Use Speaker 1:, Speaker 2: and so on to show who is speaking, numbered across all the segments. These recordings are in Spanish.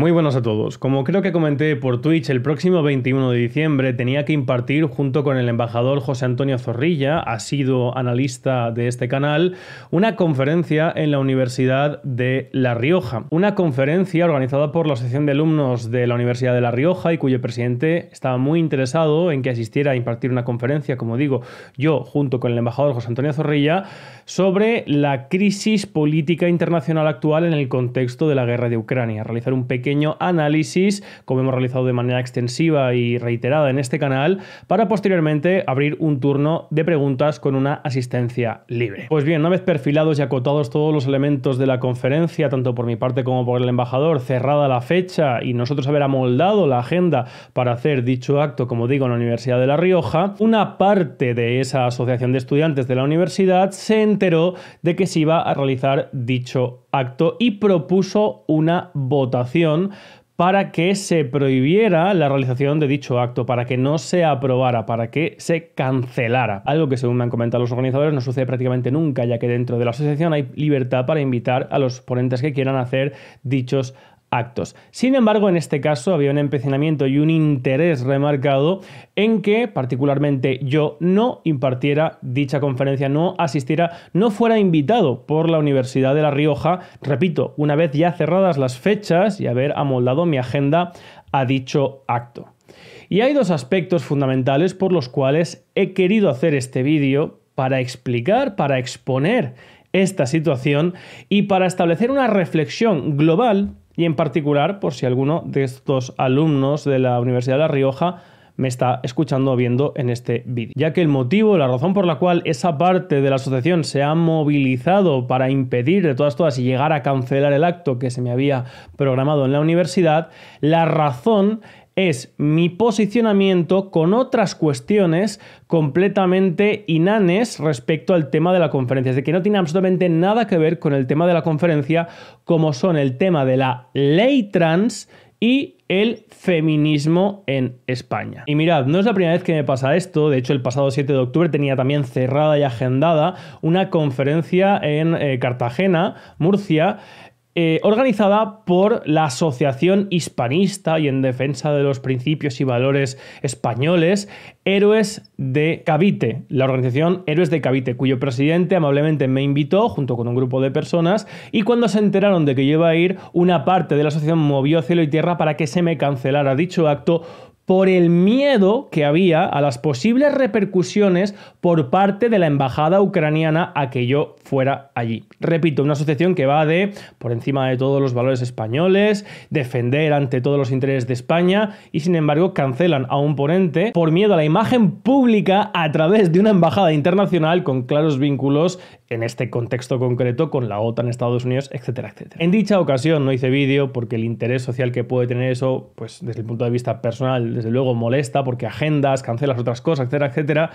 Speaker 1: Muy buenos a todos. Como creo que comenté por Twitch, el próximo 21 de diciembre tenía que impartir junto con el embajador José Antonio Zorrilla, ha sido analista de este canal, una conferencia en la Universidad de La Rioja. Una conferencia organizada por la Asociación de Alumnos de la Universidad de La Rioja y cuyo presidente estaba muy interesado en que asistiera a impartir una conferencia, como digo, yo junto con el embajador José Antonio Zorrilla, sobre la crisis política internacional actual en el contexto de la guerra de Ucrania. Realizar un pequeño análisis, como hemos realizado de manera extensiva y reiterada en este canal, para posteriormente abrir un turno de preguntas con una asistencia libre. Pues bien, una vez perfilados y acotados todos los elementos de la conferencia, tanto por mi parte como por el embajador, cerrada la fecha y nosotros haber amoldado la agenda para hacer dicho acto, como digo, en la Universidad de La Rioja, una parte de esa asociación de estudiantes de la universidad se enteró de que se iba a realizar dicho acto y propuso una votación para que se prohibiera la realización de dicho acto, para que no se aprobara, para que se cancelara. Algo que según me han comentado los organizadores no sucede prácticamente nunca, ya que dentro de la asociación hay libertad para invitar a los ponentes que quieran hacer dichos actos actos. Sin embargo, en este caso había un empecinamiento y un interés remarcado en que particularmente yo no impartiera dicha conferencia, no asistiera, no fuera invitado por la Universidad de La Rioja, repito, una vez ya cerradas las fechas y haber amoldado mi agenda a dicho acto. Y hay dos aspectos fundamentales por los cuales he querido hacer este vídeo para explicar, para exponer esta situación y para establecer una reflexión global y en particular por si alguno de estos alumnos de la Universidad de La Rioja me está escuchando o viendo en este vídeo. Ya que el motivo, la razón por la cual esa parte de la asociación se ha movilizado para impedir de todas todas y llegar a cancelar el acto que se me había programado en la universidad, la razón es mi posicionamiento con otras cuestiones completamente inanes respecto al tema de la conferencia, es decir, que no tiene absolutamente nada que ver con el tema de la conferencia, como son el tema de la ley trans y el feminismo en España. Y mirad, no es la primera vez que me pasa esto, de hecho el pasado 7 de octubre tenía también cerrada y agendada una conferencia en eh, Cartagena, Murcia, eh, organizada por la Asociación Hispanista y en defensa de los principios y valores españoles, Héroes de Cavite, la organización Héroes de Cavite, cuyo presidente amablemente me invitó junto con un grupo de personas y cuando se enteraron de que yo iba a ir, una parte de la asociación movió cielo y tierra para que se me cancelara dicho acto por el miedo que había a las posibles repercusiones por parte de la embajada ucraniana a que yo fuera allí. Repito, una asociación que va de, por encima de todos los valores españoles, defender ante todos los intereses de España y sin embargo cancelan a un ponente por miedo a la imagen pública a través de una embajada internacional con claros vínculos en este contexto concreto con la OTAN, Estados Unidos, etcétera, etcétera. En dicha ocasión no hice vídeo porque el interés social que puede tener eso, pues desde el punto de vista personal, desde luego molesta porque agendas, cancelas otras cosas, etcétera, etcétera.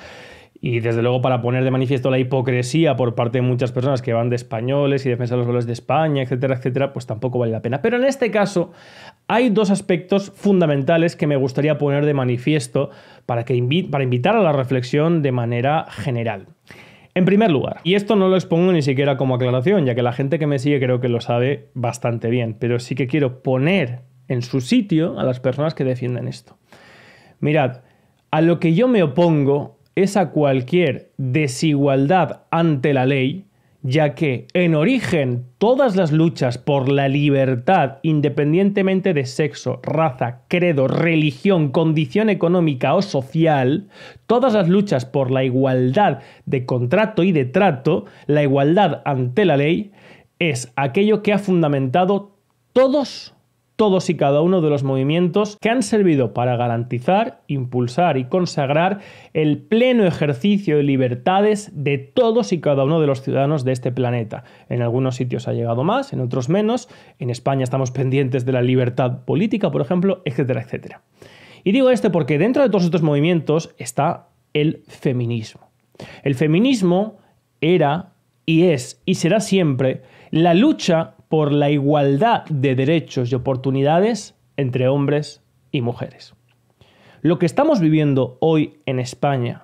Speaker 1: Y desde luego para poner de manifiesto la hipocresía por parte de muchas personas que van de españoles y defensa de los valores de España, etcétera, etcétera, pues tampoco vale la pena. Pero en este caso hay dos aspectos fundamentales que me gustaría poner de manifiesto para, que para invitar a la reflexión de manera general. En primer lugar, y esto no lo expongo ni siquiera como aclaración, ya que la gente que me sigue creo que lo sabe bastante bien, pero sí que quiero poner en su sitio a las personas que defienden esto. Mirad, a lo que yo me opongo es a cualquier desigualdad ante la ley ya que en origen todas las luchas por la libertad, independientemente de sexo, raza, credo, religión, condición económica o social, todas las luchas por la igualdad de contrato y de trato, la igualdad ante la ley, es aquello que ha fundamentado todos todos y cada uno de los movimientos que han servido para garantizar, impulsar y consagrar el pleno ejercicio de libertades de todos y cada uno de los ciudadanos de este planeta. En algunos sitios ha llegado más, en otros menos. En España estamos pendientes de la libertad política, por ejemplo, etcétera, etcétera. Y digo esto porque dentro de todos estos movimientos está el feminismo. El feminismo era y es y será siempre la lucha por la igualdad de derechos y oportunidades entre hombres y mujeres. Lo que estamos viviendo hoy en España,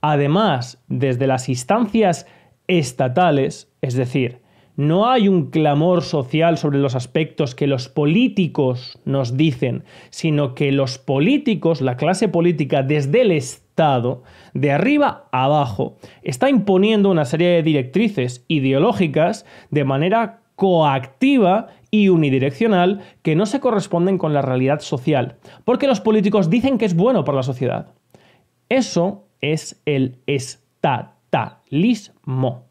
Speaker 1: además desde las instancias estatales, es decir, no hay un clamor social sobre los aspectos que los políticos nos dicen, sino que los políticos, la clase política desde el Estado, de arriba abajo, está imponiendo una serie de directrices ideológicas de manera coactiva y unidireccional que no se corresponden con la realidad social, porque los políticos dicen que es bueno para la sociedad. Eso es el estatalismo.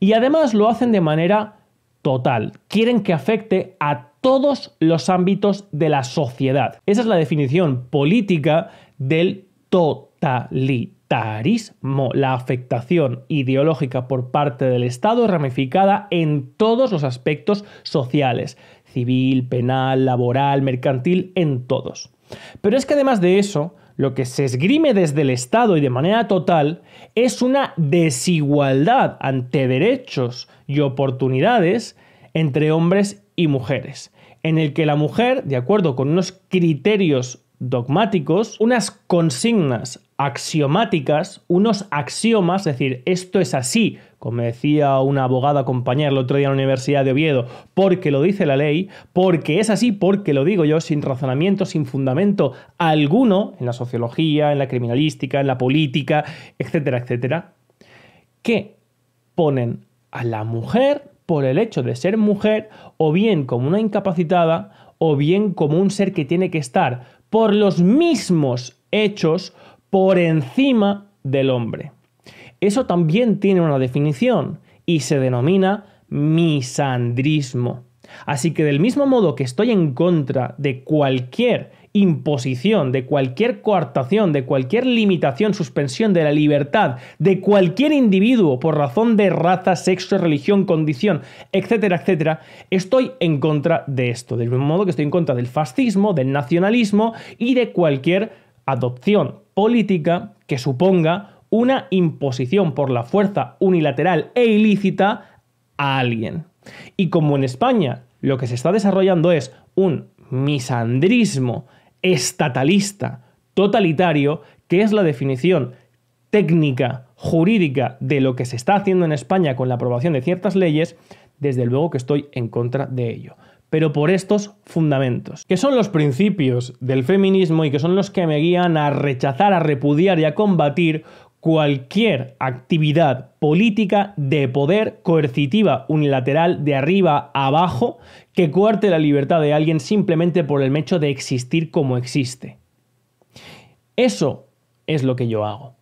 Speaker 1: Y además lo hacen de manera total. Quieren que afecte a todos los ámbitos de la sociedad. Esa es la definición política del totalitarismo tarismo, la afectación ideológica por parte del Estado ramificada en todos los aspectos sociales, civil, penal, laboral, mercantil, en todos. Pero es que además de eso, lo que se esgrime desde el Estado y de manera total es una desigualdad ante derechos y oportunidades entre hombres y mujeres, en el que la mujer, de acuerdo con unos criterios dogmáticos, unas consignas axiomáticas, unos axiomas, es decir, esto es así, como decía una abogada compañera el otro día en la Universidad de Oviedo, porque lo dice la ley, porque es así, porque lo digo yo, sin razonamiento, sin fundamento alguno, en la sociología, en la criminalística, en la política, etcétera, etcétera, que ponen a la mujer por el hecho de ser mujer, o bien como una incapacitada, o bien como un ser que tiene que estar por los mismos hechos, por encima del hombre. Eso también tiene una definición y se denomina misandrismo. Así que del mismo modo que estoy en contra de cualquier imposición, de cualquier coartación, de cualquier limitación, suspensión de la libertad, de cualquier individuo por razón de raza, sexo, religión, condición, etcétera, etcétera, estoy en contra de esto. Del mismo modo que estoy en contra del fascismo, del nacionalismo y de cualquier adopción política que suponga una imposición por la fuerza unilateral e ilícita a alguien. Y como en España lo que se está desarrollando es un misandrismo estatalista totalitario, que es la definición técnica, jurídica de lo que se está haciendo en España con la aprobación de ciertas leyes, desde luego que estoy en contra de ello pero por estos fundamentos, que son los principios del feminismo y que son los que me guían a rechazar, a repudiar y a combatir cualquier actividad política de poder coercitiva unilateral de arriba a abajo que coarte la libertad de alguien simplemente por el mecho de existir como existe. Eso es lo que yo hago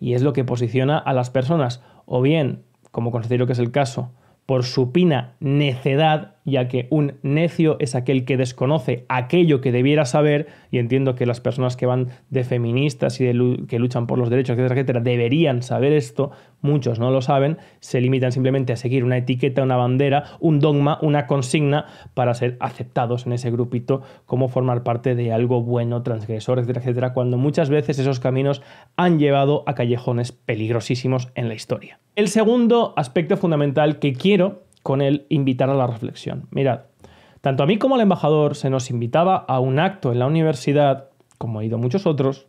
Speaker 1: y es lo que posiciona a las personas o bien, como considero que es el caso, por supina necedad ya que un necio es aquel que desconoce aquello que debiera saber, y entiendo que las personas que van de feministas y que luchan por los derechos, etcétera, etcétera, deberían saber esto, muchos no lo saben, se limitan simplemente a seguir una etiqueta, una bandera, un dogma, una consigna para ser aceptados en ese grupito, como formar parte de algo bueno, transgresor, etcétera, etcétera, cuando muchas veces esos caminos han llevado a callejones peligrosísimos en la historia. El segundo aspecto fundamental que quiero con el invitar a la reflexión. Mirad, tanto a mí como al embajador se nos invitaba a un acto en la universidad, como ha ido muchos otros,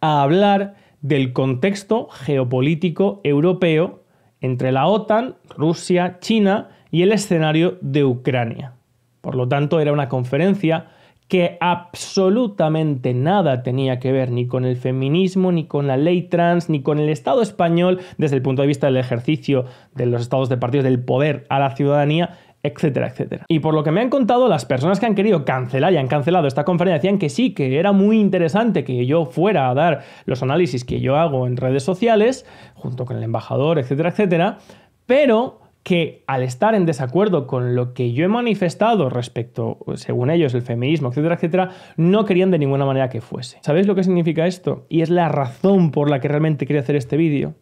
Speaker 1: a hablar del contexto geopolítico europeo entre la OTAN, Rusia, China y el escenario de Ucrania. Por lo tanto, era una conferencia que absolutamente nada tenía que ver ni con el feminismo, ni con la ley trans, ni con el Estado español desde el punto de vista del ejercicio de los estados de partidos del poder a la ciudadanía, etcétera, etcétera. Y por lo que me han contado, las personas que han querido cancelar y han cancelado esta conferencia decían que sí, que era muy interesante que yo fuera a dar los análisis que yo hago en redes sociales, junto con el embajador, etcétera, etcétera, pero que al estar en desacuerdo con lo que yo he manifestado respecto, según ellos, el feminismo, etcétera, etcétera, no querían de ninguna manera que fuese. ¿Sabéis lo que significa esto? Y es la razón por la que realmente quería hacer este vídeo.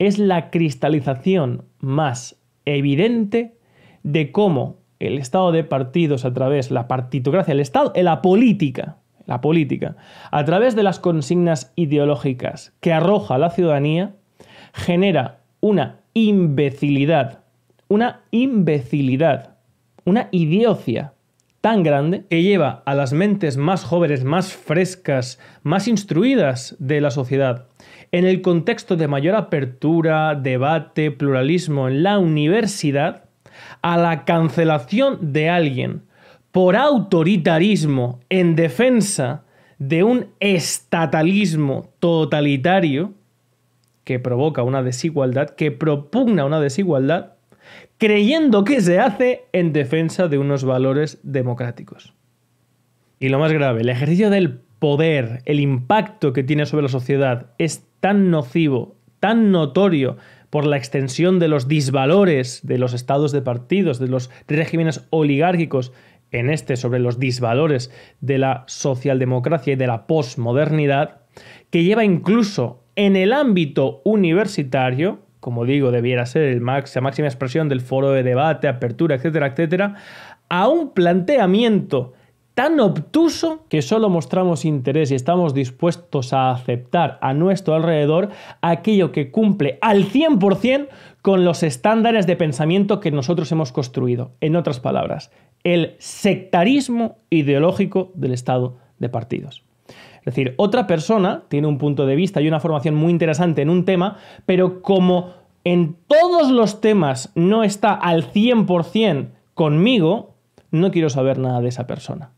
Speaker 1: Es la cristalización más evidente de cómo el estado de partidos a través, la partitocracia, el estado, la política, la política, a través de las consignas ideológicas que arroja la ciudadanía, genera una imbecilidad una imbecilidad, una idiocia tan grande que lleva a las mentes más jóvenes, más frescas, más instruidas de la sociedad, en el contexto de mayor apertura, debate, pluralismo en la universidad, a la cancelación de alguien por autoritarismo en defensa de un estatalismo totalitario que provoca una desigualdad, que propugna una desigualdad, creyendo que se hace en defensa de unos valores democráticos. Y lo más grave, el ejercicio del poder, el impacto que tiene sobre la sociedad es tan nocivo, tan notorio por la extensión de los disvalores de los estados de partidos, de los regímenes oligárquicos en este sobre los disvalores de la socialdemocracia y de la posmodernidad, que lleva incluso en el ámbito universitario como digo, debiera ser el la máxima expresión del foro de debate, apertura, etcétera, etcétera, a un planteamiento tan obtuso que solo mostramos interés y estamos dispuestos a aceptar a nuestro alrededor aquello que cumple al 100% con los estándares de pensamiento que nosotros hemos construido. En otras palabras, el sectarismo ideológico del Estado de partidos. Es decir, otra persona tiene un punto de vista y una formación muy interesante en un tema, pero como en todos los temas no está al 100% conmigo, no quiero saber nada de esa persona.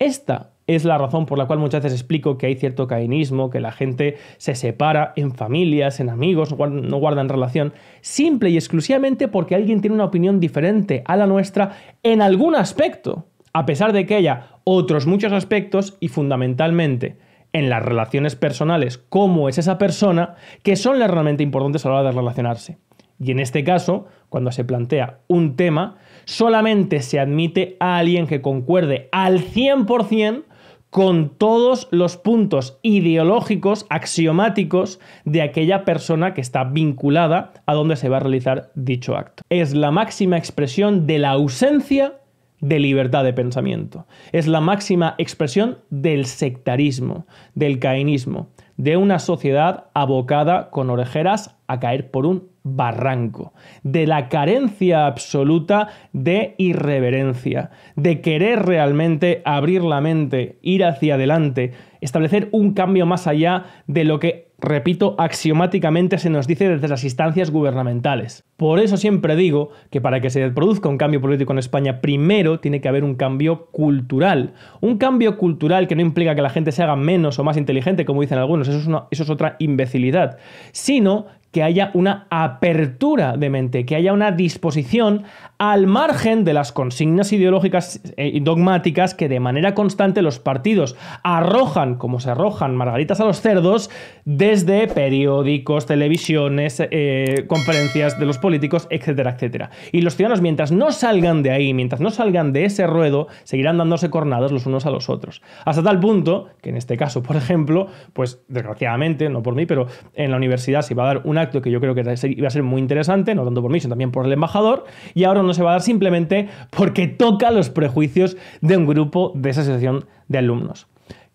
Speaker 1: Esta es la razón por la cual muchas veces explico que hay cierto caínismo, que la gente se separa en familias, en amigos, no guardan relación, simple y exclusivamente porque alguien tiene una opinión diferente a la nuestra en algún aspecto a pesar de que haya otros muchos aspectos y fundamentalmente en las relaciones personales, cómo es esa persona, que son las realmente importantes a la hora de relacionarse. Y en este caso, cuando se plantea un tema, solamente se admite a alguien que concuerde al 100% con todos los puntos ideológicos, axiomáticos de aquella persona que está vinculada a donde se va a realizar dicho acto. Es la máxima expresión de la ausencia de libertad de pensamiento. Es la máxima expresión del sectarismo, del caínismo, de una sociedad abocada con orejeras a caer por un barranco, de la carencia absoluta de irreverencia, de querer realmente abrir la mente, ir hacia adelante, establecer un cambio más allá de lo que repito, axiomáticamente se nos dice desde las instancias gubernamentales. Por eso siempre digo que para que se produzca un cambio político en España, primero tiene que haber un cambio cultural. Un cambio cultural que no implica que la gente se haga menos o más inteligente, como dicen algunos, eso es, otra imbecilidad, sino que haya una apertura de mente, que haya una disposición al margen de las consignas ideológicas eh, y dogmáticas que de manera constante los partidos arrojan, como se arrojan margaritas a los cerdos, desde periódicos, televisiones, eh, conferencias de los políticos, etcétera, etcétera. Y los ciudadanos, mientras no salgan de ahí, mientras no salgan de ese ruedo, seguirán dándose cornadas los unos a los otros. Hasta tal punto que en este caso, por ejemplo, pues desgraciadamente, no por mí, pero en la universidad se va a dar una que yo creo que iba a ser muy interesante, no tanto por mí, sino también por el embajador, y ahora no se va a dar simplemente porque toca los prejuicios de un grupo de esa asociación de alumnos.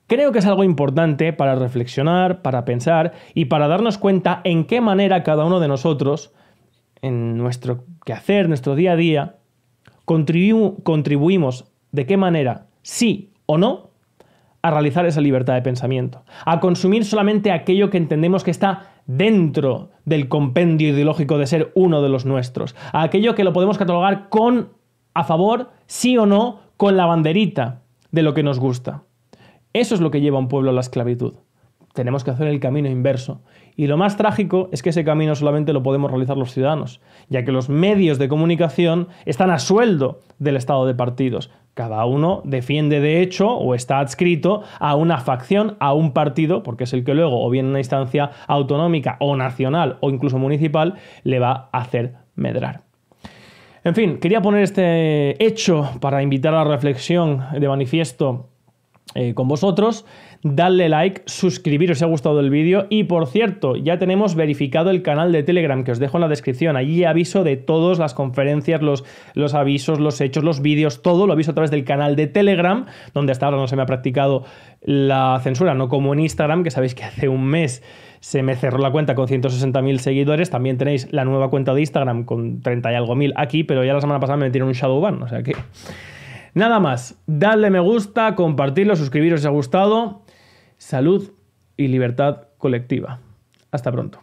Speaker 1: Creo que es algo importante para reflexionar, para pensar y para darnos cuenta en qué manera cada uno de nosotros, en nuestro quehacer, nuestro día a día, contribuimos de qué manera, sí o no, a realizar esa libertad de pensamiento, a consumir solamente aquello que entendemos que está dentro del compendio ideológico de ser uno de los nuestros, a aquello que lo podemos catalogar con a favor, sí o no, con la banderita de lo que nos gusta. Eso es lo que lleva a un pueblo a la esclavitud tenemos que hacer el camino inverso. Y lo más trágico es que ese camino solamente lo podemos realizar los ciudadanos, ya que los medios de comunicación están a sueldo del Estado de partidos. Cada uno defiende de hecho o está adscrito a una facción, a un partido, porque es el que luego, o bien una instancia autonómica o nacional o incluso municipal, le va a hacer medrar. En fin, quería poner este hecho para invitar a la reflexión de manifiesto eh, con vosotros darle like, suscribiros si ha gustado el vídeo y por cierto, ya tenemos verificado el canal de Telegram que os dejo en la descripción, allí aviso de todas las conferencias, los, los avisos, los hechos, los vídeos, todo lo aviso a través del canal de Telegram, donde hasta ahora no se me ha practicado la censura, no como en Instagram, que sabéis que hace un mes se me cerró la cuenta con 160.000 seguidores. También tenéis la nueva cuenta de Instagram con 30 y algo mil aquí, pero ya la semana pasada me metieron un shadow o sea que... Nada más, dadle me gusta, compartirlo, suscribiros si os ha gustado salud y libertad colectiva. Hasta pronto.